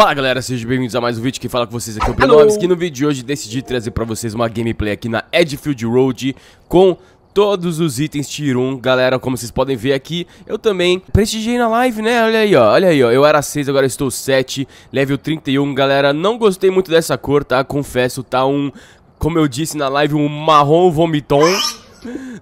Fala galera, sejam bem-vindos a mais um vídeo que fala com vocês aqui, é o Brinoves, que no vídeo de hoje decidi trazer pra vocês uma gameplay aqui na Edfield Road com todos os itens Tier 1, galera, como vocês podem ver aqui, eu também prestigiei na live, né, olha aí, ó, olha aí, ó, eu era 6, agora estou 7, level 31, galera, não gostei muito dessa cor, tá, confesso, tá um, como eu disse na live, um marrom vomiton...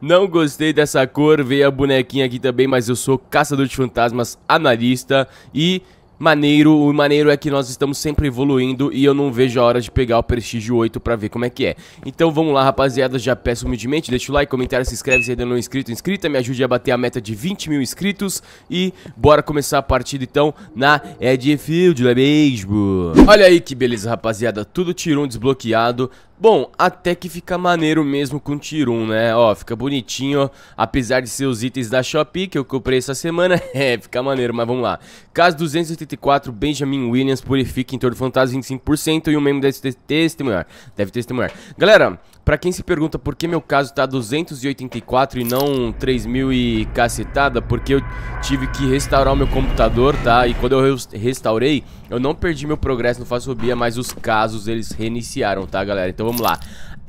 Não gostei dessa cor, veio a bonequinha aqui também, mas eu sou caçador de fantasmas, analista e maneiro. O maneiro é que nós estamos sempre evoluindo e eu não vejo a hora de pegar o Prestígio 8 pra ver como é que é. Então vamos lá, rapaziada. Já peço humildemente, deixa o like, comentário, se inscreve se ainda não é inscrito, inscrita. Me ajude a bater a meta de 20 mil inscritos. E bora começar a partida então na Edfield, não é mesmo? Olha aí que beleza, rapaziada. Tudo tirou um desbloqueado. Bom, até que fica maneiro mesmo com o Tier 1, né? Ó, fica bonitinho, apesar de ser os itens da Shopee que eu comprei essa semana. é, fica maneiro, mas vamos lá. Caso 284, Benjamin Williams purifica em torno do fantasma 25% e o membro deve testemunhar. Deve testemunhar. Galera, pra quem se pergunta por que meu caso tá 284 e não 3000 e cacetada, porque eu tive que restaurar o meu computador, tá? E quando eu restaurei, eu não perdi meu progresso no Fazobia, mas os casos eles reiniciaram, tá, galera? Então vamos lá.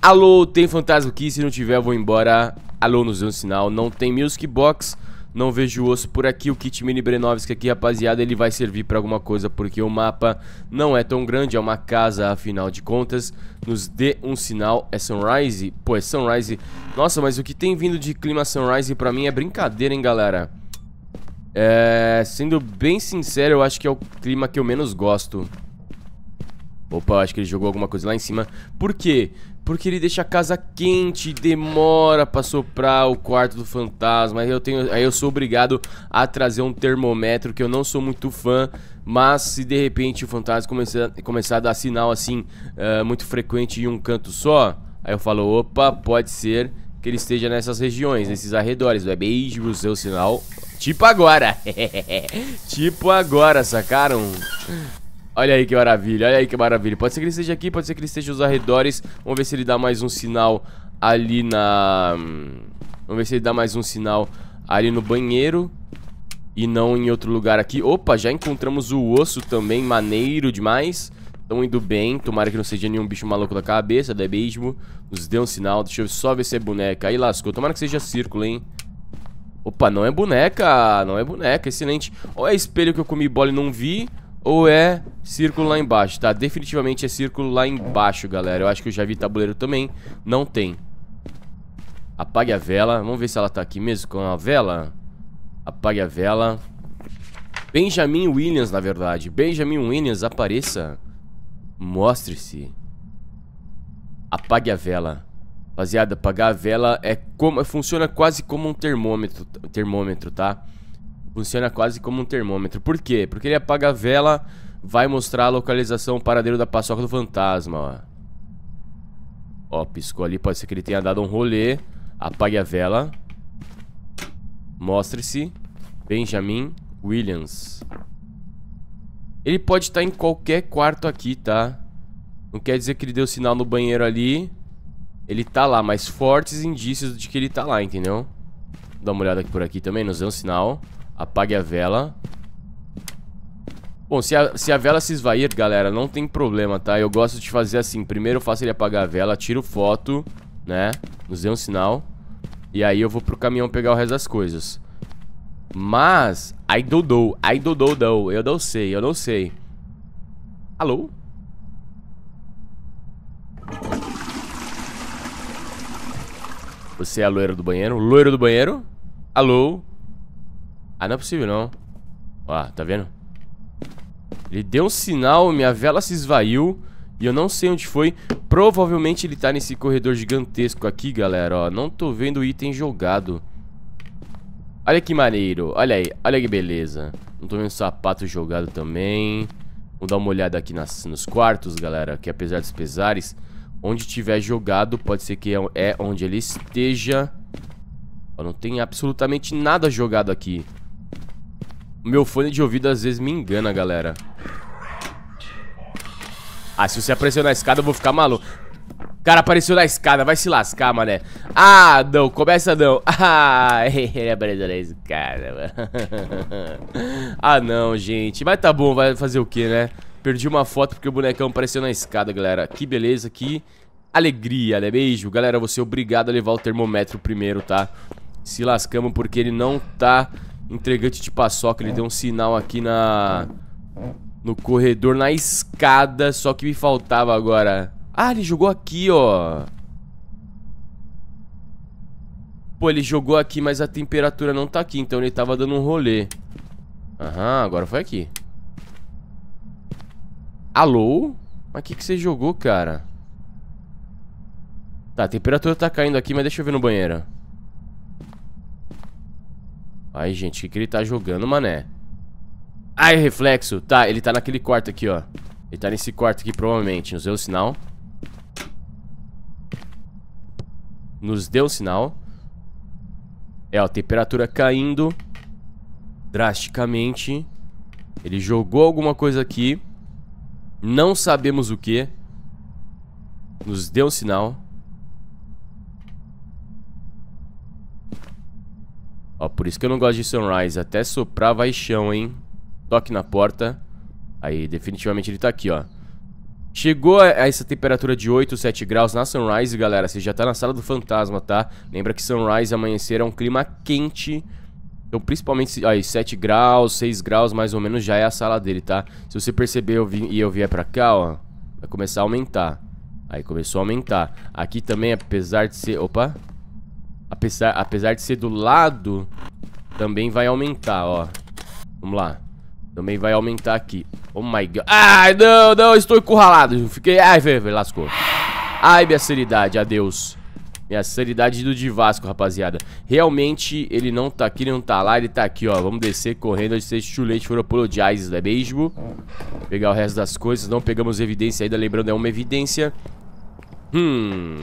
Alô, tem fantasma aqui? Se não tiver, eu vou embora. Alô, nos deu um sinal. Não tem music box. Não vejo osso por aqui, o kit mini Brenovski aqui, rapaziada, ele vai servir pra alguma coisa Porque o mapa não é tão grande, é uma casa, afinal de contas Nos dê um sinal, é Sunrise? Pô, é Sunrise Nossa, mas o que tem vindo de clima Sunrise pra mim é brincadeira, hein, galera É... Sendo bem sincero, eu acho que é o clima que eu menos gosto Opa, acho que ele jogou alguma coisa lá em cima. Por quê? Porque ele deixa a casa quente, demora pra soprar o quarto do fantasma. Aí eu, tenho, aí eu sou obrigado a trazer um termômetro que eu não sou muito fã. Mas se de repente o fantasma começar, começar a dar sinal assim uh, muito frequente em um canto só, aí eu falo: opa, pode ser que ele esteja nessas regiões, nesses arredores. Vai é beijo o seu sinal. Tipo agora. tipo agora, sacaram? Olha aí que maravilha, olha aí que maravilha. Pode ser que ele esteja aqui, pode ser que ele esteja nos arredores. Vamos ver se ele dá mais um sinal ali na... Hum, vamos ver se ele dá mais um sinal ali no banheiro e não em outro lugar aqui. Opa, já encontramos o osso também, maneiro demais. Estão indo bem, tomara que não seja nenhum bicho maluco da cabeça, não é mesmo? Nos deu um sinal, deixa eu só ver se é boneca. Aí lascou, tomara que seja círculo, hein? Opa, não é boneca, não é boneca, excelente. Olha espelho que eu comi bola e não vi ou é círculo lá embaixo, tá? Definitivamente é círculo lá embaixo, galera. Eu acho que eu já vi tabuleiro também. Não tem. Apague a vela. Vamos ver se ela tá aqui mesmo com a vela. Apague a vela. Benjamin Williams, na verdade. Benjamin Williams, apareça. Mostre-se. Apague a vela. Rapaziada, apagar a vela é como, funciona quase como um termômetro, termômetro, tá? Funciona quase como um termômetro. Por quê? Porque ele apaga a vela, vai mostrar a localização, o paradeiro da paçoca do fantasma, ó. Ó, piscou ali, pode ser que ele tenha dado um rolê. Apague a vela. Mostre-se. Benjamin Williams. Ele pode estar tá em qualquer quarto aqui, tá? Não quer dizer que ele deu sinal no banheiro ali. Ele tá lá, mas fortes indícios de que ele tá lá, entendeu? Vou dar uma olhada aqui por aqui também, nos deu um sinal. Apague a vela. Bom, se a, se a vela se esvair, galera, não tem problema, tá? Eu gosto de fazer assim. Primeiro eu faço ele apagar a vela, tiro foto, né? Nos dê um sinal. E aí eu vou pro caminhão pegar o resto das coisas. Mas, I do do, I do do Eu não sei, eu não sei. Alô? Você é a loira do banheiro? Loiro do banheiro? Alô? Ah, não é possível, não. Ó, tá vendo? Ele deu um sinal, minha vela se esvaiu e eu não sei onde foi. Provavelmente ele tá nesse corredor gigantesco aqui, galera, ó. Não tô vendo item jogado. Olha que maneiro. Olha aí, olha que beleza. Não tô vendo sapato jogado também. Vou dar uma olhada aqui nas, nos quartos, galera, que apesar dos pesares, onde tiver jogado, pode ser que é, é onde ele esteja. Ó, não tem absolutamente nada jogado aqui. Meu fone de ouvido às vezes me engana, galera. Ah, se você apareceu na escada, eu vou ficar maluco. Cara, apareceu na escada, vai se lascar, mané. Ah, não, começa não. Ah, ele apareceu na escada, mano. Ah, não, gente. Mas tá bom, vai fazer o que, né? Perdi uma foto porque o bonecão apareceu na escada, galera. Que beleza, que alegria, né? Beijo. Galera, você é obrigado a levar o termômetro primeiro, tá? Se lascamos porque ele não tá entregante de paçoca. Ele deu um sinal aqui na... No corredor, na escada. Só que me faltava agora... Ah, ele jogou aqui, ó. Pô, ele jogou aqui, mas a temperatura não tá aqui. Então ele tava dando um rolê. Aham, agora foi aqui. Alô? Mas o que, que você jogou, cara? Tá, a temperatura tá caindo aqui, mas deixa eu ver no banheiro. Ai, gente, o que, que ele tá jogando, mané? Ai, reflexo. Tá, ele tá naquele quarto aqui, ó. Ele tá nesse quarto aqui, provavelmente. Nos deu o sinal. Nos deu o sinal. É, ó, temperatura caindo drasticamente. Ele jogou alguma coisa aqui. Não sabemos o que. Nos deu o sinal. Ó, por isso que eu não gosto de Sunrise. Até soprar vai chão, hein? Toque na porta. Aí, definitivamente ele tá aqui, ó. Chegou a essa temperatura de 8, 7 graus na Sunrise, galera. Você já tá na sala do fantasma, tá? Lembra que Sunrise amanhecer é um clima quente. Então, principalmente, aí, 7 graus, 6 graus, mais ou menos, já é a sala dele, tá? Se você perceber eu vim, e eu vier pra cá, ó, vai começar a aumentar. Aí começou a aumentar. Aqui também, apesar de ser... Opa! apesar, apesar de ser do lado, também vai aumentar, ó. Vamos lá. Também vai aumentar aqui. Oh my god. Ai, não, não, estou encurralado. Fiquei. Ai, velho, lascou. Ai, minha seriedade, adeus. Minha seriedade do Divasco, rapaziada. Realmente, ele não tá aqui, ele não tá lá, ele tá aqui, ó. Vamos descer correndo onde ser chulete foram apologizes, né? Beijo. Pegar o resto das coisas. Não pegamos evidência ainda, lembrando, é uma evidência. Hum.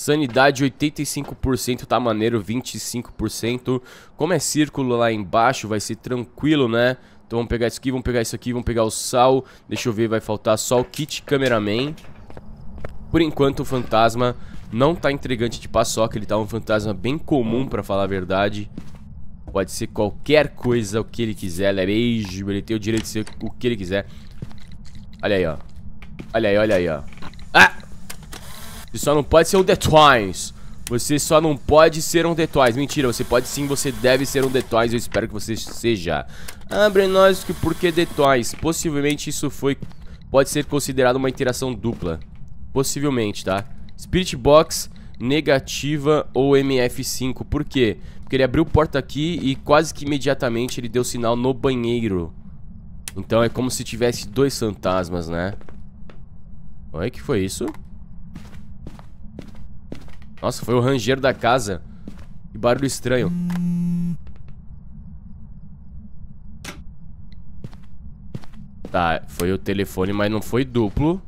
Sanidade 85%, tá maneiro, 25%. Como é círculo lá embaixo, vai ser tranquilo, né? Então vamos pegar isso aqui, vamos pegar isso aqui, vamos pegar o sal. Deixa eu ver, vai faltar só o kit cameraman. Por enquanto o fantasma não tá entregante de paçoca, ele tá um fantasma bem comum, pra falar a verdade. Pode ser qualquer coisa, o que ele quiser, ele é beijo, ele tem o direito de ser o que ele quiser. Olha aí, ó. Olha aí, olha aí, ó. Ah! Você só não pode ser um The Twins. Você só não pode ser um The Twins. Mentira, você pode sim, você deve ser um The Twins. Eu espero que você seja. Abre nós que porque The Twins. Possivelmente isso foi... Pode ser considerado uma interação dupla. Possivelmente, tá? Spirit Box negativa ou MF5. Por quê? Porque ele abriu porta aqui e quase que imediatamente ele deu sinal no banheiro. Então é como se tivesse dois fantasmas, né? Olha que foi isso. Nossa, foi o Ranger da casa. Que barulho estranho. Tá, foi o telefone, mas não foi duplo.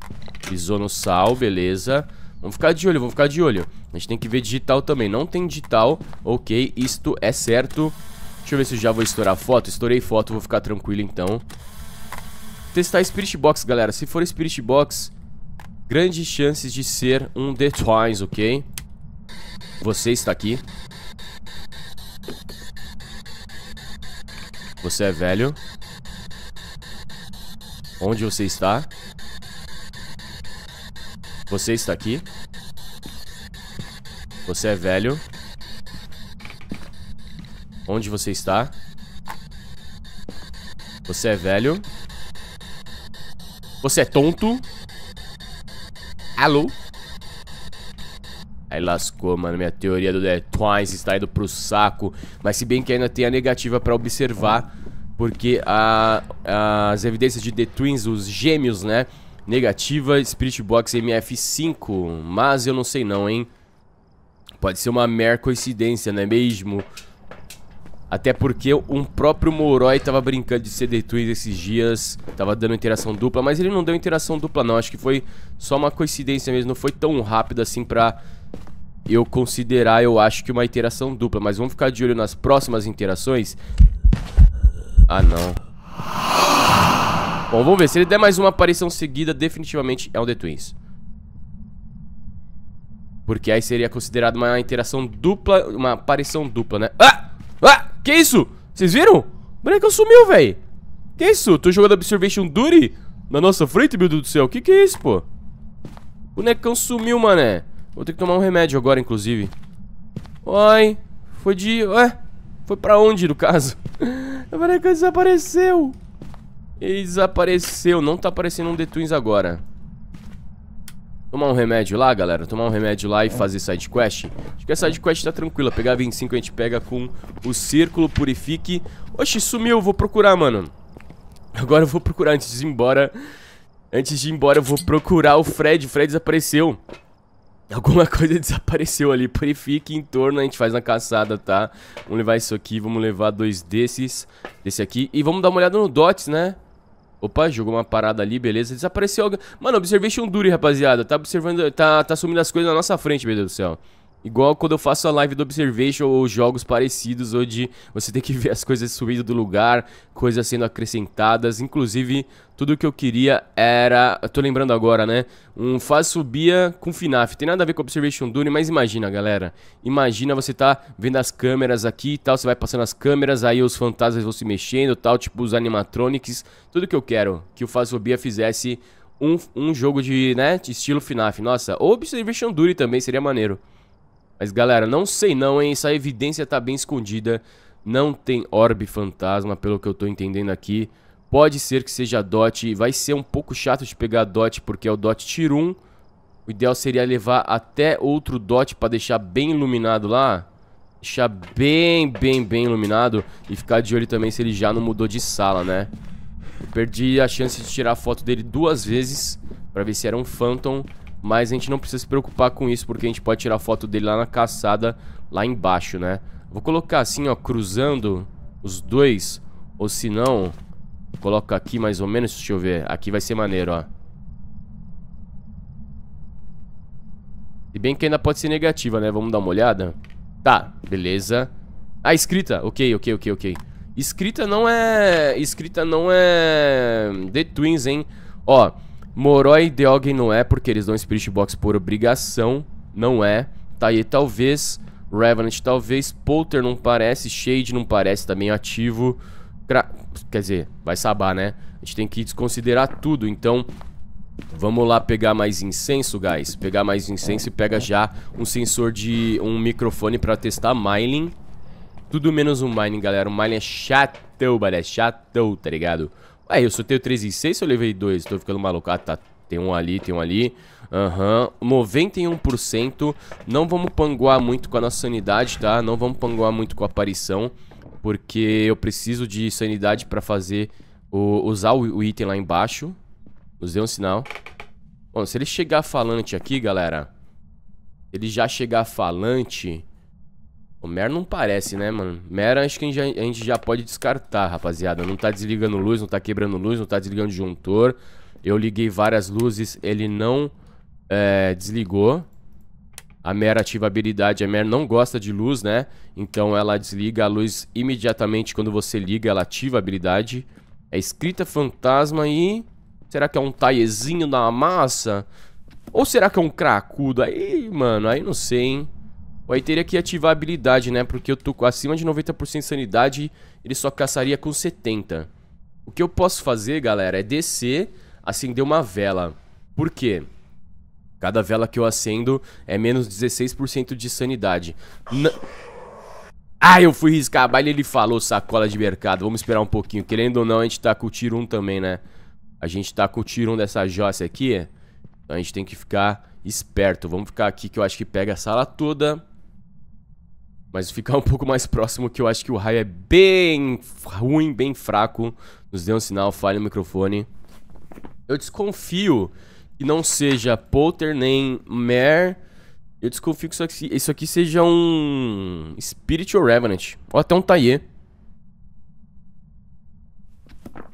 Pisou no sal, beleza. Vamos ficar de olho, vamos ficar de olho. A gente tem que ver digital também. Não tem digital. Ok, isto é certo. Deixa eu ver se eu já vou estourar foto. Estourei foto, vou ficar tranquilo então. Testar Spirit Box, galera. Se for Spirit Box, grandes chances de ser um The Twins, ok? Você está aqui. Você é velho. Onde você está? Você está aqui? Você é velho? Onde você está? Você é velho? Você é tonto? Alô? Aí lascou, mano, minha teoria do The Twice está indo pro saco. Mas se bem que ainda tem a negativa pra observar, porque a, as evidências de The Twins, os gêmeos, né? Negativa, Spirit Box MF5, mas eu não sei não, hein? Pode ser uma mer coincidência, não é mesmo? Até porque um próprio Moroi tava brincando de ser The Twins esses dias, tava dando interação dupla, mas ele não deu interação dupla não, acho que foi só uma coincidência mesmo, não foi tão rápido assim pra eu considerar, eu acho que uma interação dupla. Mas vamos ficar de olho nas próximas interações. Ah, não. Bom, vamos ver. Se ele der mais uma aparição seguida, definitivamente é um The Twins. Porque aí seria considerado uma interação dupla, uma aparição dupla, né? Ah! Ah! Que isso? Vocês viram? O boneco sumiu, velho. Que isso? Tô jogando Observation Duty na nossa frente, meu Deus do céu. Que que é isso, pô? O bonecão sumiu, mané. Vou ter que tomar um remédio agora, inclusive. Oi. Foi de... Ué? Foi pra onde, no caso? A que desapareceu. Desapareceu. Não tá aparecendo um The agora. Tomar um remédio lá, galera. Tomar um remédio lá e é. fazer sidequest. Acho que a sidequest tá tranquila. Pegar 25 a gente pega com o círculo, purifique. Oxi, sumiu. Vou procurar, mano. Agora eu vou procurar antes de ir embora. Antes de ir embora, eu vou procurar o Fred. O Fred desapareceu. Alguma coisa desapareceu ali, purifique em torno, a gente faz na caçada, tá? Vamos levar isso aqui, vamos levar dois desses, desse aqui. E vamos dar uma olhada no Dots, né? Opa, jogou uma parada ali, beleza. Desapareceu alguém. Mano, Observation Duty, rapaziada. Tá observando, tá, tá sumindo as coisas na nossa frente, meu Deus do céu. Igual quando eu faço a live do Observation ou jogos parecidos, onde você tem que ver as coisas subindo do lugar, coisas sendo acrescentadas. Inclusive, tudo que eu queria era. Eu tô lembrando agora, né? Um Faz Subia com FNAF. Tem nada a ver com Observation Dune, mas imagina, galera. Imagina você tá vendo as câmeras aqui e tal. Você vai passando as câmeras, aí os fantasmas vão se mexendo tal, tipo os animatronics. Tudo que eu quero que o Faz Subia fizesse um, um jogo de, né, de estilo FNAF. Nossa, ou Observation Dune também seria maneiro. Mas galera, não sei não, hein? Essa evidência tá bem escondida. Não tem orbe fantasma, pelo que eu tô entendendo aqui. Pode ser que seja DOT. Vai ser um pouco chato de pegar DOT, porque é o DOT Tier 1. O ideal seria levar até outro DOT pra deixar bem iluminado lá. Deixar bem, bem, bem iluminado. E ficar de olho também se ele já não mudou de sala, né? Eu perdi a chance de tirar a foto dele duas vezes. Pra ver se era um Phantom mas a gente não precisa se preocupar com isso, porque a gente pode tirar foto dele lá na caçada, lá embaixo, né? Vou colocar assim, ó, cruzando os dois, ou se não, coloca aqui mais ou menos, deixa eu ver, aqui vai ser maneiro, ó. E bem que ainda pode ser negativa, né? Vamos dar uma olhada. Tá, beleza. Ah, escrita. Ok, ok, ok, ok. Escrita não é... Escrita não é... The Twins, hein? Ó, Moroi Deog não é, porque eles dão Spirit Box por obrigação. Não é. Taie tá talvez. Revenant talvez. Polter não parece. Shade não parece também ativo. Cra... Quer dizer, vai sabar, né? A gente tem que desconsiderar tudo, então... Vamos lá pegar mais incenso, guys. Pegar mais incenso e pega já um sensor de... Um microfone pra testar mining. Tudo menos um mining, galera. O mining é chato, mano. É chato, tá ligado? Ué, eu soltei o 3 e 6 se eu levei 2? Tô ficando maluco. Ah, tá. Tem um ali, tem um ali. Aham. Uhum. 91%. Não vamos panguar muito com a nossa sanidade, tá? Não vamos panguar muito com a aparição. Porque eu preciso de sanidade pra fazer... O, usar o, o item lá embaixo. Nos deu um sinal. Bom, se ele chegar falante aqui, galera... Ele já chegar falante... O Mer não parece, né, mano? Mer acho que a gente, já, a gente já pode descartar, rapaziada. Não tá desligando luz, não tá quebrando luz, não tá desligando disjuntor. Eu liguei várias luzes, ele não é, desligou. A Mer ativa a habilidade, a Mer não gosta de luz, né? Então ela desliga a luz imediatamente quando você liga, ela ativa a habilidade. É escrita fantasma e... Será que é um taiezinho na massa? Ou será que é um cracudo? Aí, mano, aí não sei, hein? O aí teria que ativar a habilidade, né? Porque eu tô acima de 90% de sanidade, ele só caçaria com 70. O que eu posso fazer, galera, é descer, acender uma vela. Por quê? Cada vela que eu acendo é menos 16% de sanidade. N ah, eu fui riscar a baile ele falou sacola de mercado. Vamos esperar um pouquinho. Querendo ou não, a gente tá com o tiro 1 também, né? A gente tá com o tiro 1 dessa jossa aqui. Então a gente tem que ficar esperto. Vamos ficar aqui que eu acho que pega a sala toda. Mas ficar um pouco mais próximo, que eu acho que o raio é bem ruim, bem fraco. Nos deu um sinal, falha o microfone. Eu desconfio que não seja Polter nem Mare. Eu desconfio que isso aqui, isso aqui seja um Spirit ou Revenant. Ou até um Taie.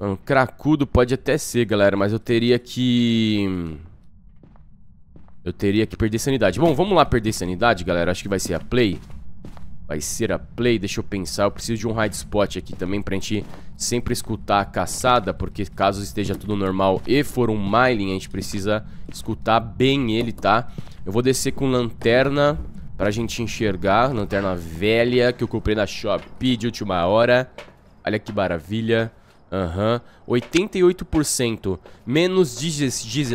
Um cracudo pode até ser, galera, mas eu teria que... Eu teria que perder sanidade. Bom, vamos lá perder sanidade, galera. Acho que vai ser a play. Vai ser a play, deixa eu pensar. Eu preciso de um hide spot aqui também pra gente sempre escutar a caçada, porque caso esteja tudo normal e for um miling, a gente precisa escutar bem ele, tá? Eu vou descer com lanterna pra gente enxergar. Lanterna velha que eu comprei na Shopee de última hora. Olha que maravilha. Aham, uhum. 88%, menos 16,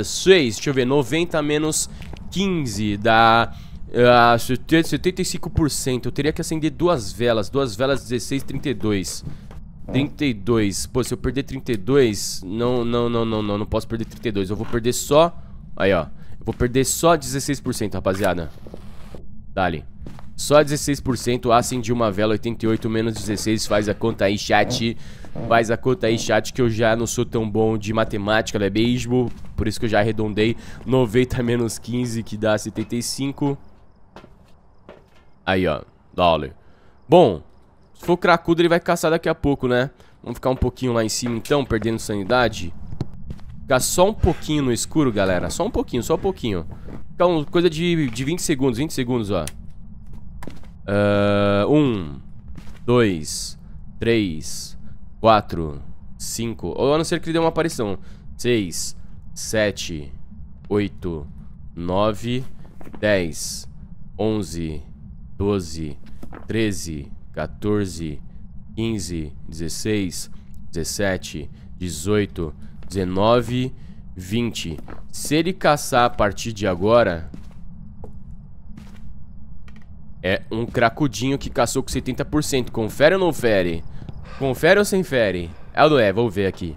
deixa eu ver, 90 menos 15, dá ah, 75%. Eu teria que acender duas velas. Duas velas 16, 32. 32. Pô, se eu perder 32, não, não, não, não, não, não posso perder 32. Eu vou perder só. Aí, ó. Eu vou perder só 16%, rapaziada. Dali. Só 16%, acendi uma vela, 88 menos 16, faz a conta aí, chat. Faz a conta aí, chat, que eu já não sou tão bom de matemática, é mesmo? Por isso que eu já arredondei 90 menos 15, que dá 75. Aí, ó. Dolly. Bom, se for cracudo, ele vai caçar daqui a pouco, né? Vamos ficar um pouquinho lá em cima, então, perdendo sanidade. Ficar só um pouquinho no escuro, galera. Só um pouquinho, só um pouquinho. Ficar coisa de, de 20 segundos, 20 segundos, ó. Uh, um, dois, três, quatro, cinco. Ou a não ser que ele dê uma aparição. Seis, sete, oito, nove, dez, onze... 12, 13, 14, 15, 16, 17, 18, 19, 20. Se ele caçar a partir de agora... É um cracudinho que caçou com 70%. Confere ou não fere? Confere ou sem fere? É ou não é? Vou ver aqui.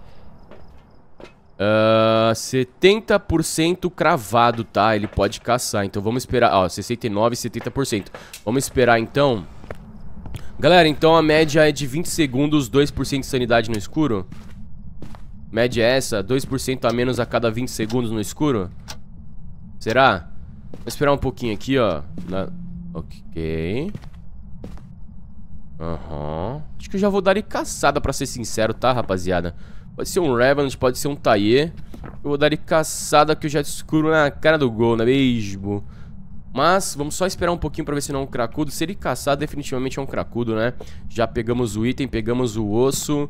Uh, ah, 70% cravado, tá? Ele pode caçar. Então vamos esperar. Ó, 69, 70%. Vamos esperar então. Galera, então a média é de 20 segundos, 2% de sanidade no escuro. Média é essa, 2% a menos a cada 20 segundos no escuro. Será? Vou esperar um pouquinho aqui, ó. Na... Ok. Aham. Uhum. Acho que eu já vou dar ele caçada, pra ser sincero, tá, rapaziada? Pode ser um Revenant, pode ser um Taie. Eu vou dar ele caçada que eu já escuro na cara do gol, não é mesmo? Mas vamos só esperar um pouquinho pra ver se não é um cracudo. Se ele caçar, definitivamente é um cracudo, né? Já pegamos o item, pegamos o osso.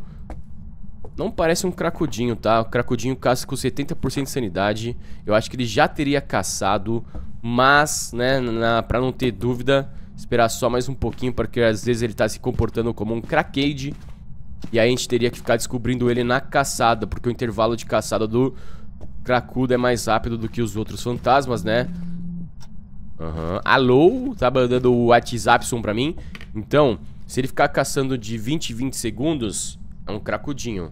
Não parece um cracudinho, tá? O cracudinho caça com 70% de sanidade. Eu acho que ele já teria caçado, mas, né, na, pra não ter dúvida, esperar só mais um pouquinho, porque às vezes ele tá se comportando como um crackade. E aí a gente teria que ficar descobrindo ele na caçada, porque o intervalo de caçada do Cracudo é mais rápido do que os outros fantasmas, né? Uhum. Alô? Tá mandando o WhatsApp som pra mim? Então, se ele ficar caçando de 20 em 20 segundos, é um cracudinho.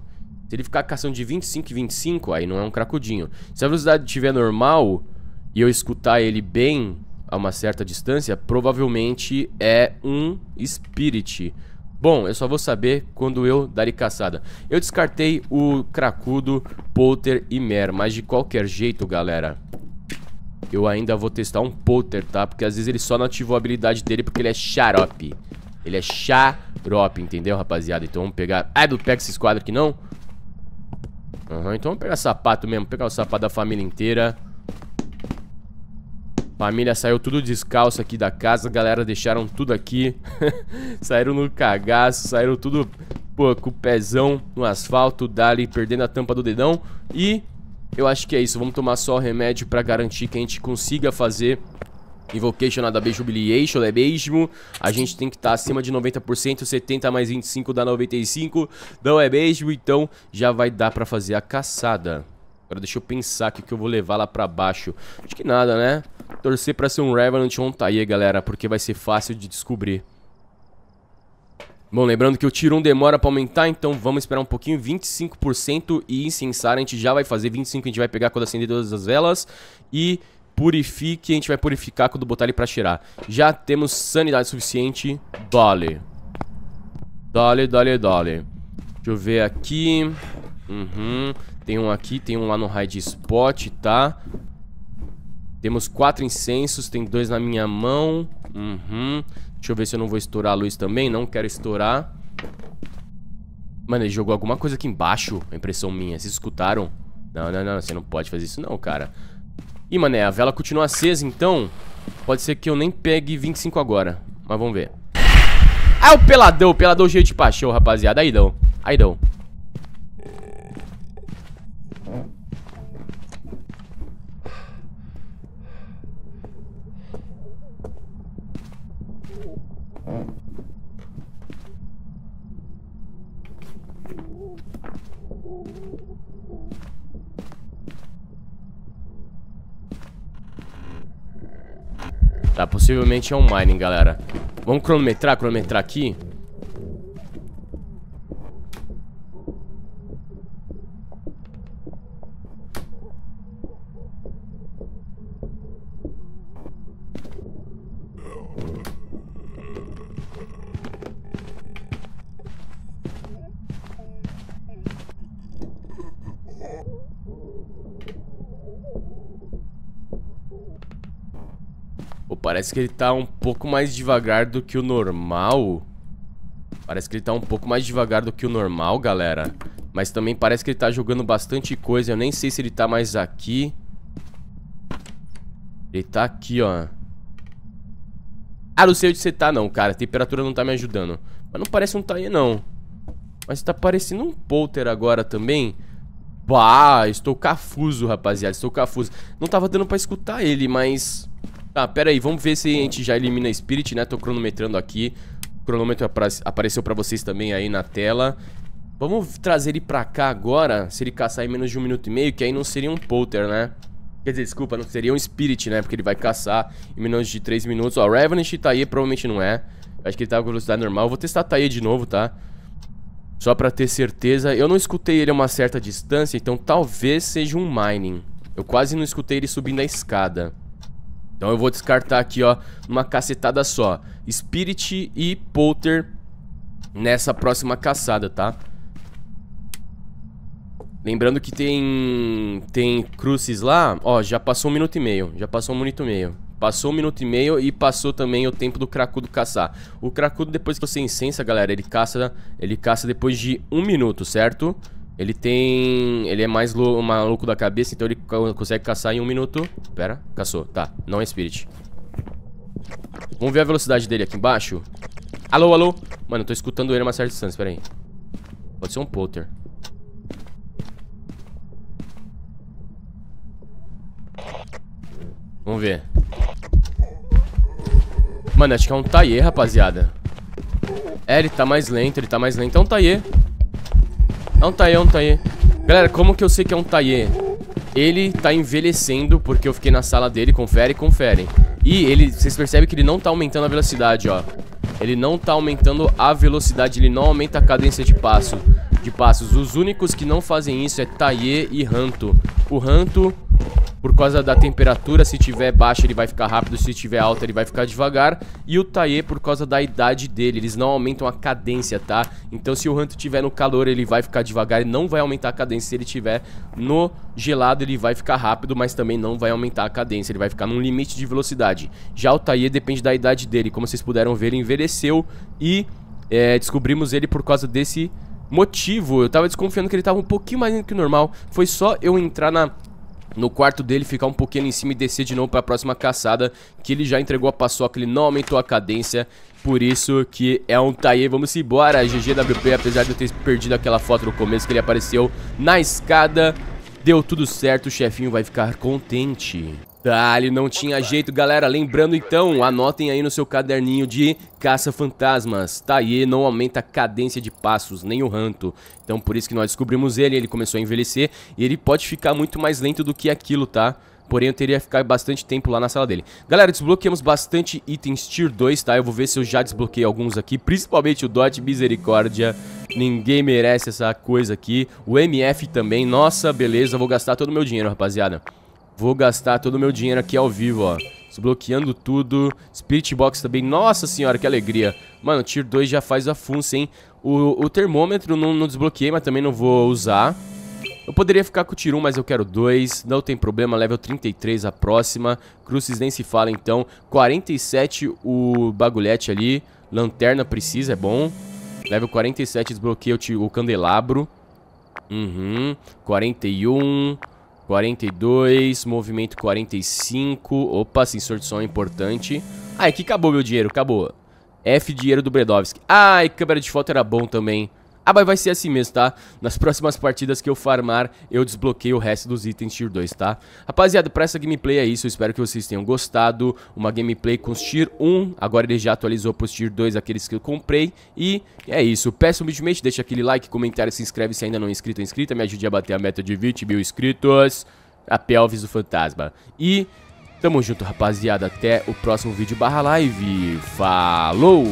Se ele ficar caçando de 25 em 25, aí não é um cracudinho. Se a velocidade estiver normal e eu escutar ele bem a uma certa distância, provavelmente é um Spirit. Bom, eu só vou saber quando eu dar caçada. Eu descartei o Cracudo, Polter e Mer, mas de qualquer jeito, galera, eu ainda vou testar um Polter, tá? Porque às vezes ele só não ativou a habilidade dele porque ele é xarope. Ele é xarope, entendeu, rapaziada? Então vamos pegar... Ah, não é pega esse esquadro aqui, não? Aham, uhum, então vamos pegar sapato mesmo. Pegar o sapato da família inteira. Família saiu tudo descalço aqui da casa, galera deixaram tudo aqui. saíram no cagaço, saíram tudo pô, com o pezão no asfalto, dali perdendo a tampa do dedão. E eu acho que é isso, vamos tomar só o remédio para garantir que a gente consiga fazer Invocation da beijo humiliation, é mesmo. É a gente tem que estar tá acima de 90%, 70 mais 25 dá 95, não é mesmo? Então já vai dar pra fazer a caçada. Agora deixa eu pensar aqui o que eu vou levar lá pra baixo. Acho que nada, né? Torcer pra ser um Revenant on tá aí, galera, porque vai ser fácil de descobrir. Bom, lembrando que o tiro 1 demora pra aumentar, então vamos esperar um pouquinho, 25% e incensar, a gente já vai fazer 25, a gente vai pegar quando acender todas as velas e purifique, a gente vai purificar quando botar ele pra cheirar. Já temos sanidade suficiente, Dole, dole, dole, dole. Deixa eu ver aqui. Uhum. Tem um aqui, tem um lá no hide spot, tá? Temos quatro incensos, tem dois na minha mão. Uhum. Deixa eu ver se eu não vou estourar a luz também. Não quero estourar. Mano, ele jogou alguma coisa aqui embaixo. impressão minha. Vocês escutaram? Não, não, não. Você não pode fazer isso não, cara. Ih, mané, a vela continua acesa, então... Pode ser que eu nem pegue 25 agora. Mas vamos ver. Ah, o peladão. O peladão jeito de paixão, rapaziada. Aí, dão. Aí, dão. Possivelmente é um mining, galera. Vamos cronometrar, cronometrar aqui. Pô, parece que ele tá um pouco mais devagar do que o normal. Parece que ele tá um pouco mais devagar do que o normal, galera. Mas também parece que ele tá jogando bastante coisa. Eu nem sei se ele tá mais aqui. Ele tá aqui, ó. Ah, não sei onde você tá, não, cara. A temperatura não tá me ajudando. Mas não parece um Taê, não. Mas tá parecendo um Polter agora também. Bah, estou cafuso, rapaziada. Estou cafuso. Não tava dando pra escutar ele, mas... Tá, pera aí, vamos ver se a gente já elimina Spirit, né? Tô cronometrando aqui. O cronômetro apareceu pra vocês também aí na tela. Vamos trazer ele pra cá agora, se ele caçar em menos de um minuto e meio, que aí não seria um Polter, né? Quer dizer, desculpa, não seria um Spirit, né? Porque ele vai caçar em menos de 3 minutos. Ó, Revenant e tá aí provavelmente não é. Acho que ele tava tá com velocidade normal. Eu vou testar Taie de novo, tá? Só pra ter certeza. Eu não escutei ele a uma certa distância, então talvez seja um Mining. Eu quase não escutei ele subindo a escada. Então eu vou descartar aqui, ó, uma cacetada só. Spirit e Polter nessa próxima caçada, tá? Lembrando que tem tem cruzes lá, ó, já passou um minuto e meio, já passou um minuto e meio. Passou um minuto e meio e passou também o tempo do cracudo caçar. O cracudo, depois que você incensa, galera, ele caça, ele caça depois de um minuto, certo? Certo? Ele tem... Ele é mais maluco da cabeça, então ele consegue caçar em um minuto. Pera, caçou. Tá, não é Spirit. Vamos ver a velocidade dele aqui embaixo. Alô, alô. Mano, eu tô escutando ele a uma certa distância, pera aí. Pode ser um Potter. Vamos ver. Mano, acho que é um Taie, rapaziada. É, ele tá mais lento, ele tá mais lento. É um Taie. É um Taie, é um Taie. Galera, como que eu sei que é um Taye? Ele tá envelhecendo porque eu fiquei na sala dele, confere, confere. E ele, vocês percebem que ele não tá aumentando a velocidade, ó. Ele não tá aumentando a velocidade, ele não aumenta a cadência de passo de passos. Os únicos que não fazem isso é Taye e Ranto. O Ranto por causa da temperatura, se tiver baixa ele vai ficar rápido, se tiver alta ele vai ficar devagar. E o Taie por causa da idade dele, eles não aumentam a cadência, tá? Então se o Ranto tiver no calor ele vai ficar devagar e não vai aumentar a cadência. Se ele tiver no gelado ele vai ficar rápido, mas também não vai aumentar a cadência, ele vai ficar num limite de velocidade. Já o Taie depende da idade dele, como vocês puderam ver, ele envelheceu e é, descobrimos ele por causa desse motivo. Eu tava desconfiando que ele tava um pouquinho mais lento que o normal. Foi só eu entrar na no quarto dele, ficar um pouquinho em cima e descer de novo para a próxima caçada, que ele já entregou a paçoca, ele não aumentou a cadência, por isso que é um Taie. Vamos embora, GGWP, apesar de eu ter perdido aquela foto no começo que ele apareceu na escada, deu tudo certo, o chefinho vai ficar contente. Dali não tinha jeito, galera. Lembrando então, anotem aí no seu caderninho de caça-fantasmas. Tá aí, não aumenta a cadência de passos, nem o ranto. Então por isso que nós descobrimos ele, ele começou a envelhecer e ele pode ficar muito mais lento do que aquilo, tá? Porém, eu teria que ficar bastante tempo lá na sala dele. Galera, desbloqueamos bastante itens Tier 2, tá? Eu vou ver se eu já desbloqueei alguns aqui, principalmente o Dot Misericórdia. Ninguém merece essa coisa aqui. O MF também. Nossa, beleza, vou gastar todo o meu dinheiro, rapaziada. Vou gastar todo o meu dinheiro aqui ao vivo, ó. Desbloqueando tudo. Spirit Box também. Nossa senhora, que alegria. Mano, Tier 2 já faz a função, hein? O, o termômetro não, não desbloqueei, mas também não vou usar. Eu poderia ficar com o Tier 1, mas eu quero 2. Não tem problema, level 33 a próxima. Cruzes nem se fala, então. 47 o bagulhete ali. Lanterna precisa, é bom. Level 47 desbloqueia o, o candelabro. Uhum. 41. 42, movimento 45. Opa, sensor de som é importante. Ah, aqui acabou meu dinheiro, acabou. F dinheiro do Bredovski. Ai, câmera de foto era bom também. Ah, mas vai ser assim mesmo, tá? Nas próximas partidas que eu farmar, eu desbloqueio o resto dos itens Tier 2, tá? Rapaziada, pra essa gameplay é isso. Eu espero que vocês tenham gostado. Uma gameplay com os Tier 1. Agora ele já atualizou pros Tier 2, aqueles que eu comprei. E é isso. Peço humildemente, deixa aquele like, comentário, se inscreve se ainda não é inscrito ou inscrita. Me ajude a bater a meta de 20 mil inscritos. A Pelvis do Fantasma. E tamo junto, rapaziada. Até o próximo vídeo barra live. Falou!